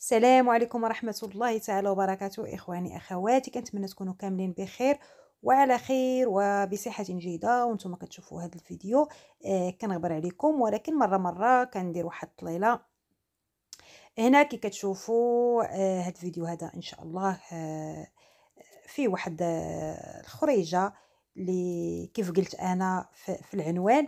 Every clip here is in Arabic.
السلام عليكم ورحمة الله تعالى وبركاته إخواني أخواتي كنتمنى تكونوا كاملين بخير وعلى خير وبصحة جيدة وانتم كتشوفوا هذا الفيديو آه كنغبر عليكم ولكن مرة مرة كندير واحد الطليلة هنا كي كتشوفوا آه الفيديو هذا إن شاء الله آه فيه واحد آه، الخريجة اللي كيف قلت أنا في العنوان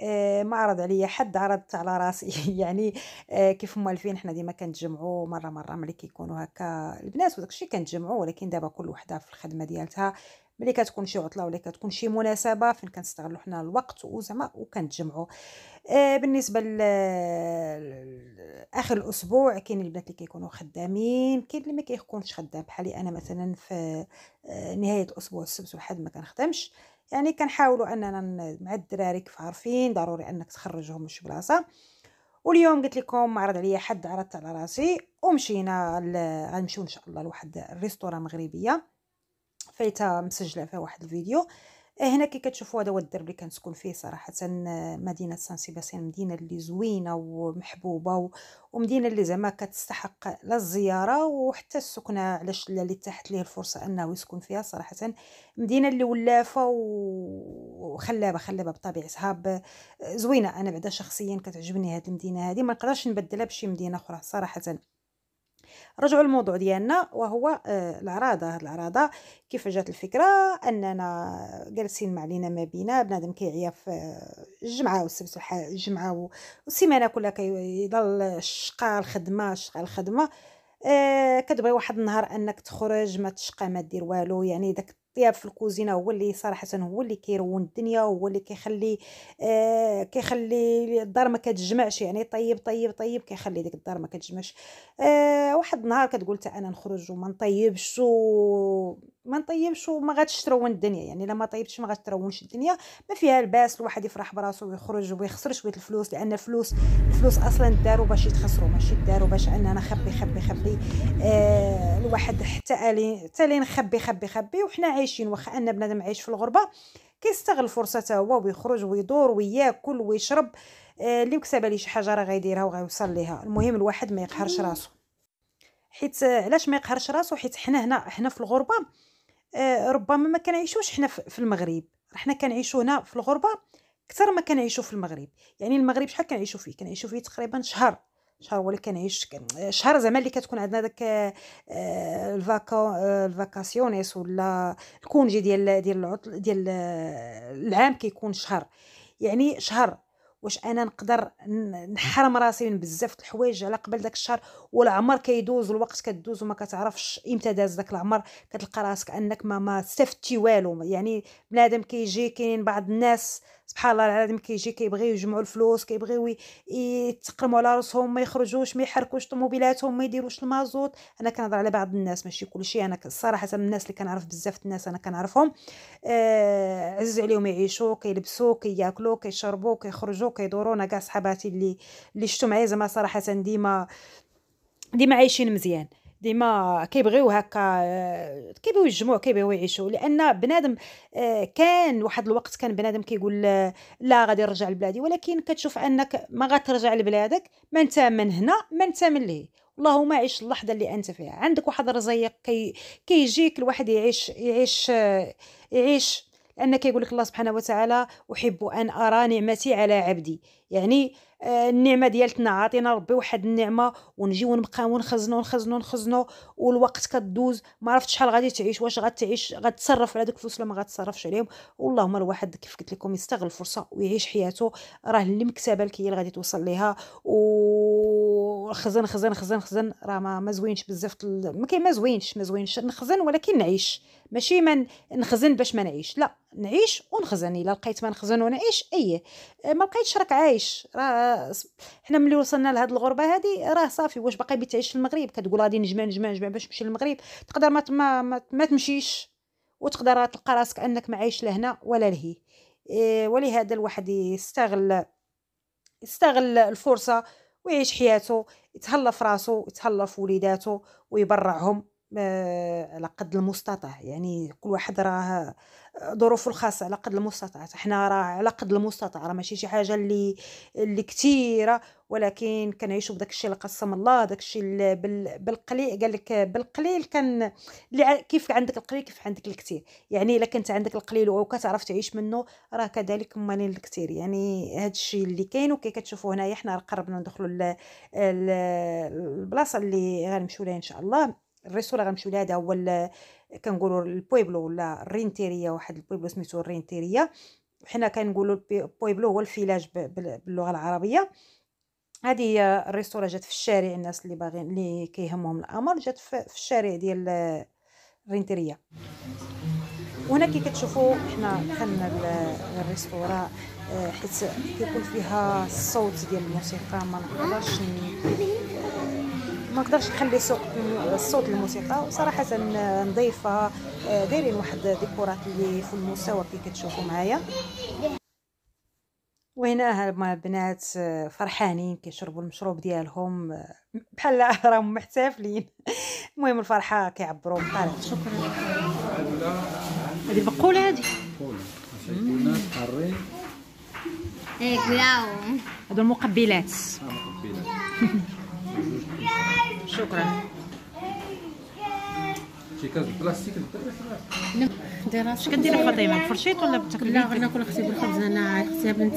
آه، ما عرض عليا حد عرضت على راسي يعني آه، كيف هما الفين حنا ديما كنتجمعوا مره مره ملي كيكونوا هكا البنات وداك الشيء كنتجمعوا ولكن دابا كل وحده في الخدمه ديالتها ملي كتكون شي عطله ولا كتكون شي مناسبه فين كنستغلوا حنا الوقت وزعما وكنتجمعوا آه، بالنسبه لاخر الاسبوع كاين البنات اللي كيكونوا خدامين كاين اللي ما كيكونش خدام بحالي انا مثلا في نهايه الاسبوع السبت والحد ما كنخدمش يعني كنحاولوا اننا مع الدراري كيف عارفين ضروري انك تخرجهم من شي بلاصه واليوم قلت لكم عرض عليا حد عرضت على راسي ومشينا غنمشيو ان شاء الله لواحد الريستوران مغربيه فايته مسجله فيها واحد الفيديو آه، هنا كي كتشوفوا هذا هو الدرب اللي كنسكن فيه صراحه مدينه سان سيباسين مدينه اللي زوينه ومحبوبه ومدينه اللي زعما كتستحق لا الزياره وحتى السكنه علاش اللي تحت ليه الفرصه انه يسكن فيها صراحه مدينه اللي ولافه وخلابه خلابه بطبيعتها آه، زوينه انا بعدا شخصيا كتعجبني هذه المدينه هذه ما نقدرش نبدلها بشي مدينه اخرى صراحه رجعوا الموضوع ديالنا وهو آه، العراضه هاد العراضه كيف جات الفكره اننا جالسين مع لينا ما بينا بنادم كيعيا في آه، الجمعه والسبت الجمعه والسيمانه كلها كيضل شقال الخدمه شقال الخدمه آه، كتبغي واحد النهار انك تخرج ما تشقى ما دير والو يعني داك الطياب في الكوزينه هو اللي صراحه هو اللي كيرون الدنيا هو اللي كيخلي آه كيخلي الدار ما كتجمعش يعني طيب طيب طيب كيخلي ديك الدار ما كتجمعش آه واحد النهار كتقول حتى انا نخرج وما نطيبش و ما نطيبش وما غاديش ترون الدنيا يعني لما طيبتش ما غاترونش الدنيا ما فيها الباس الواحد يفرح براسو ويخرج ويخسر شويه الفلوس لان الفلوس الفلوس اصلا داروا باش يتخسروا ماشي داروا باش ان انا خبي خبي خبي آه الواحد حتى الي حتى لين خبي خبي وحنا عايشين واخا ان بنادم عايش في الغربه كيستغل فرصته هو ويخرج ويدور وياكل ويشرب آه اللي مكسبه ليه شي حاجه راه غيديرها وغيوصل ليها المهم الواحد ما يقهرش راسو حيت علاش ما يقهرش راسو حيت حنا هنا حنا في الغربه آه، ربما ما كنعيشوش حنا في المغرب حنا كنعيشو هنا في الغربه اكثر ما كنعيشو في المغرب يعني المغرب شحال كنعيشو فيه كنعيشو فيه تقريبا شهر شهر ولا كنعيش شهر زعما اللي كتكون عندنا داك آه، الفاكا آه، الفاكاسيونيس ولا الكونجي ديال ديال العطل ديال العام كيكون شهر يعني شهر واش انا نقدر نحرم راسي من بزاف د الحوايج على قبل داك الشهر والعمر كيدوز الوقت كدوز وما كتعرفش امتى داز داك العمر كتلقى راسك انك ما ما استفدتي والو يعني بنادم كيجي كاينين بعض الناس سبحان الله العظيم كيجي كيبغيو يجمعوا الفلوس كيبغيو يتقرموا على راسهم ما يخرجوش ما يحركوش طوموبيلاتهم ما يديروش المازوت انا كنهضر على بعض الناس ماشي كلشي انا صراحه من الناس اللي كنعرف بزاف الناس انا كنعرفهم آه عز عليهم يعيشوا كيلبسوا كياكلوا كيشربوا كيخرجوا كيدوروا انا كاع صحاباتي اللي اللي شفتو معايا زعما صراحه ديما ديما عايشين مزيان ديما كيبغيو هكا كيبغيو يجمعوا كيبغيو يعيشوا لان بنادم كان واحد الوقت كان بنادم كيقول لا غادي نرجع لبلادي ولكن كتشوف انك ما غترجع لبلادك ما انت من هنا ما انت من ليه اللهم عيش اللحظه اللي انت فيها عندك واحد الرزيق كي كيجيك الواحد يعيش يعيش يعيش لان كيقول لك الله سبحانه وتعالى احب ان ارى نعمتي على عبدي يعني النعمه ديالتنا عاطينا ربي واحد النعمه ونجيو نبقاو نخزنو نخزنو نخزنو والوقت كدوز ما عرفتش شحال غادي تعيش واش غتعيش غتصرف على دوك الفلوس ولا ما غتصرفش عليهم ما الواحد كيف قلت لكم يستغل الفرصه ويعيش حياته راه اللي لك هي اللي غادي توصل ليها و وخزن خزن خزن خزن راه ما ما زوينش بزاف ما كاين ما زوينش ما زوينش نخزن ولكن نعيش ماشي ما نخزن باش ما نعيش لا نعيش ونخزن الا لقيت ما نخزن ونعيش ايه ما لقيتش راك عايش راه حنا ملي وصلنا لهاد الغربه هادي راه صافي واش باقي بتعيش في المغرب كتقول غادي نجمع نجمع نجمع باش نمشي للمغرب تقدر ما ما, ما, ما تمشيش وتقدر تلقى راسك انك ما عايش لهنا ولا لهي إيه ولهذا الواحد يستغل يستغل الفرصه ويعيش حياته يتهلا في راسو يتهلا في وليداتو ويبرعهم آه، على قد المستطاع يعني كل واحد راه آه، ظروفه الخاصه على قد المستطاع حنا راه على قد المستطاع راه ماشي شي حاجه اللي اللي كثيره ولكن كنعيشوا بداك الشيء اللي قسم الله داك الشيء بالقليل قال لك بالقليل كان كيف عندك القليل كيف عندك الكثير يعني الا كنت عندك القليل وكتعرف تعيش منه راه كذلك مالين الكثير يعني هذا الشيء اللي كاين وكي كتشوفوا هنايا حنا قربنا ندخلوا البلاصه اللي غنمشيو لها ان شاء الله الريسولا غنمشيو لهذا هو كنقولوا البويبلو ولا الرينتيريا واحد البويبلو سميتو الرينتيريا حنا كنقولوا البويبلو هو الفيلاج باللغه العربيه هذه هي الريسولا جات في الشارع الناس اللي باغيين اللي كيهمهم الامر جات في الشارع ديال الرينتيريا وهنا كي كتشوفوا حنا دخلنا الريستورا آه، حيت كيكون فيها الصوت ديال الموسيقى ما نقدرش ما نقدرش نخلي صوت الصوت الموسيقى وصراحه آه، نضيفه آه، دايرين واحد ديكورات اللي في المستوى كي كتشوفوا معايا وهنا هما البنات آه، فرحانين كيشربوا المشروب ديالهم بحال راهم محتفلين المهم الفرحه كيعبروا بطريقه طيب، شكرا هذه بقوله هذه هذو المقبلات شكرا كيكاز البلاستيك دير اش كديري فاطمه فرشيط ولا بالتكليف لا غناكل اختي بالخبز انا اختي بنت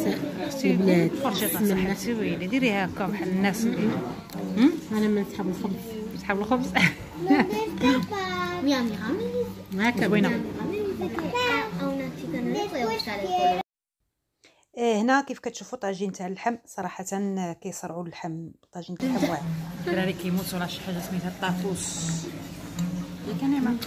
اختي بنات فرشيط صحتي ويلي ديريها هكا بحال الناس انا ما نسحب الخبز نسحب الخبز يلا هكا بغينا إيه، هنا كيف كتشوفوا طاجين تاع اللحم صراحه كيصرعوا اللحم طاجين تاع اللحم واعر الدراري كيموتوا على شي حاجه سميتها الطاطوس كان نعمه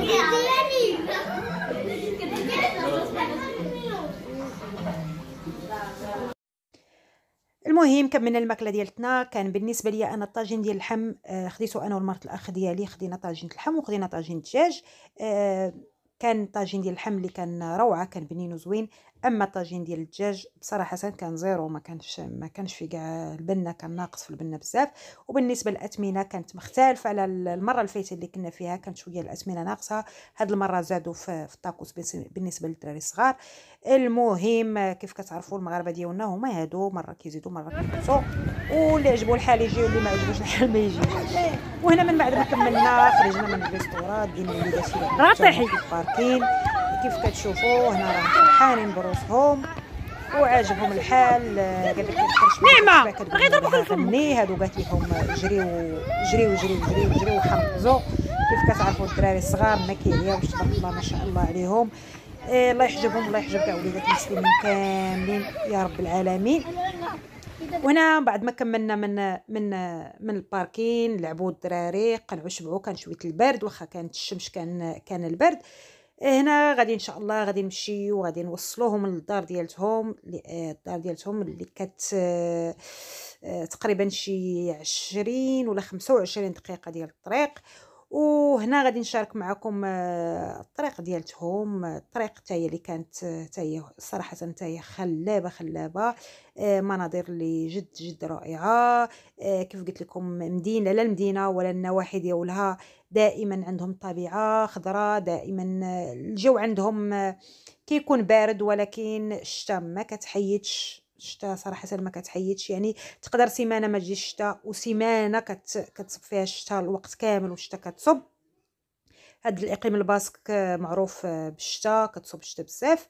Eh, المهم كملنا الماكله ديالتنا كان بالنسبه ليا انا الطاجين ديال اللحم آه، خديته انا والمرت الاخ ديالي خدينا طاجين اللحم وخدينا طاجين الدجاج آه كان طاجين ديال اللحم اللي كان روعه كان بنين وزوين اما الطاجين ديال الدجاج بصراحه كان زيرو ما كانش ما كانش في كاع البنه كان ناقص في البنه بزاف وبالنسبه للاثمنه كانت مختلفه على المره اللي فاتت اللي كنا فيها كانت شويه الاثمنه ناقصه هاد المره زادوا في, في الطاكوس بالنسبه للدراري الصغار المهم كيف كتعرفوا المغاربه ديالنا هما هادو مره كيزيدوا مره كينقصوا واللي عجبو الحال يجي واللي ما عجبوش الحال ما يجيش وهنا من بعد ما كملنا خرجنا من الريستورات دينا اللي داشي الباركين كيف كتشوفوا هنا راه فرحانين بروسهم وعاجبهم الحال آه، قال لك نعمه باغي يضربوا خلفهم هادو قالت لهم جريو جريو جريو جريو جريو حرقزوا كيف كتعرفوا الدراري الصغار ما كيعياوش تبارك الله ما شاء الله عليهم إيه الله يحجبهم الله يحجب كاع وليدات المسلمين كاملين يا رب العالمين وهنا بعد ما كملنا من من من الباركين لعبوا الدراري قنعوا شبعوا كان شويه البرد واخا كانت الشمس كان كان البرد إيه، هنا غادي ان شاء الله غادي نمشي وغادي نوصلوهم للدار ديالتهم آه، الدار ديالتهم اللي كت آه، آه، تقريبا شي عشرين ولا خمسة وعشرين دقيقه ديال الطريق وهنا غادي نشارك معكم آه، الطريق ديالتهم الطريق حتى هي اللي كانت حتى آه، هي صراحه حتى هي خلابه خلابه آه، مناظر اللي جد جد رائعه كيف قلت لكم مدينه لا المدينه ولا النواحي ديالها دائما عندهم طبيعه خضراء دائما الجو عندهم كيكون بارد ولكن الشتاء ما كتحيدش الشتاء صراحه ما كتحيدش يعني تقدر سيمانه ما تجيش الشتاء وسيمانه كت... كتصب فيها الشتاء الوقت كامل والشتاء كتصب هاد الاقليم الباسك آه، معروف آه، بالشتاء كتصب الشتاء بزاف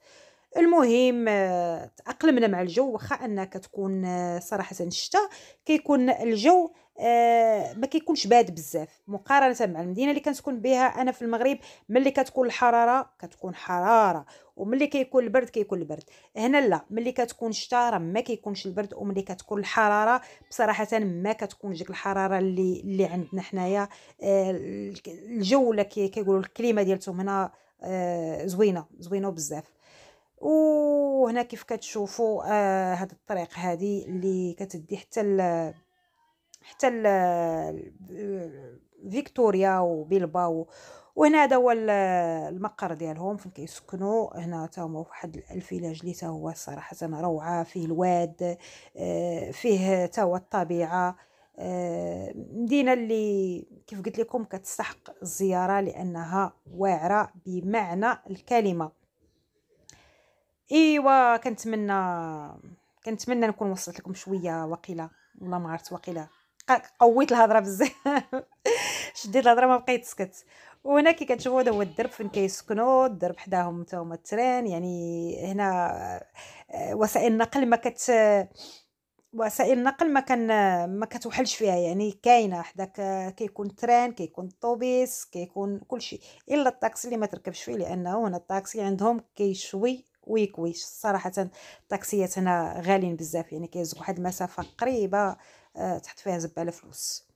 المهم آه، تاقلمنا مع الجو واخا انها كتكون صراحه الشتاء كيكون الجو آه، ما كيكونش باد بزاف مقارنه مع المدينه اللي كنسكن بها انا في المغرب ملي كتكون الحراره كتكون حراره وملي كيكون البرد كيكون البرد هنا لا ملي كتكون الشتاء راه ما كيكونش البرد وملي كتكون الحراره بصراحه ما كتكونش ديك الحراره اللي اللي عندنا حنايا آه، الجو ولا كيقولوا الكليمه ديالتهم هنا آه، زوينه زوينه بزاف وهنا كيف كتشوفوا هذا آه الطريق هذه اللي كتدي حتى حتى آه، فيكتوريا وبيلباو وهنا هذا هو آه، المقر ديالهم فين كيسكنوا هنا حتى هما واحد الفيلاج اللي هو صراحه روعه فيه الواد آه، فيه حتى هو الطبيعه مدينه اللي كيف قلت لكم كتستحق الزياره لانها واعره بمعنى الكلمه ايوا كنتمنى كنتمنى نكون وصلت لكم شويه وقيله والله ما عرفت وقيله قويت الهضره بزاف شديت الهضره ما بقيت سكت وهنا كي كتشوفوا هذا هو الدرب فين كيسكنوا الدرب حداهم حتى هما التران يعني هنا آه، وسائل النقل ما كت وسائل النقل ما كان ما كتوحلش فيها يعني كاينه حداك كيكون تران كيكون الطوبيس كيكون كل شيء الا الطاكسي اللي ما تركبش فيه لانه هنا الطاكسي عندهم كيشوي ويكويش صراحه الطاكسيات هنا غاليين بزاف يعني كيزق واحد المسافه قريبه آه، تحط فيها زباله فلوس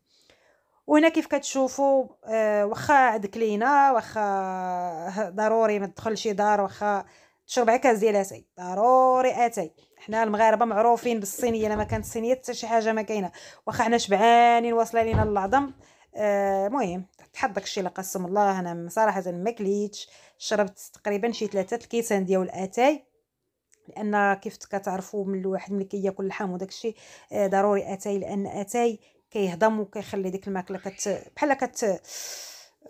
وهنا كيف كتشوفوا آه، واخا عندك لينا واخا ضروري ما شي دار واخا تشرب عكاز ديال اتاي ضروري اتاي حنا المغاربه معروفين بالصينيه الا كانت الصينيه حتى شي حاجه ما كاينه واخا حنا شبعانين واصله لينا العظم آه، المهم آه تحط داكشي لا قسم الله انا صراحه ما كليتش شربت تقريبا شي ثلاثه الكيسان ديال الاتاي لان كيف كتعرفوا من الواحد ملي كياكل اللحم وداك الشيء آه، ضروري اتاي لان اتاي كيهضم وكيخلي ديك الماكله كت بحال كت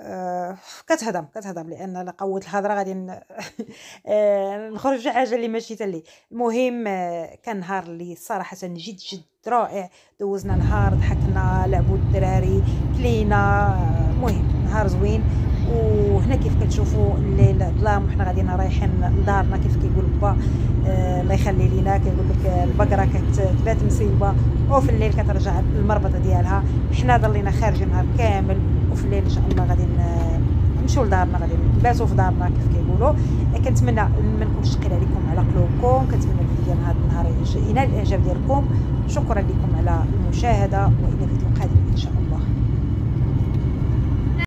آه كتهضم كتهضم لان لا قوه الهضره غادي آه، نخرج شي حاجه اللي ماشي تالي المهم آه، كان نهار اللي صراحه جد جد رائع دوزنا نهار ضحكنا لعبوا الدراري كلينا المهم نهار زوين وهنا كيف كتشوفوا الليل ظلام وحنا غاديين رايحين لدارنا كيف كيقول با آه، الله يخلي لينا كيقول لك البقره كتبات مسيبه وفي الليل كترجع المربطه ديالها حنا ضلينا خارجين نهار كامل وفي الليل ان شاء الله غادي آه، نمشيو لدارنا غادي نباتوا في دارنا كيف كيقولوا آه، كنتمنى ما نكونش ثقيل عليكم على قلوبكم كنتمنى الفيديو هذا النهار ينال الاعجاب ديالكم شكرا لكم على المشاهده والى اللقاء القادم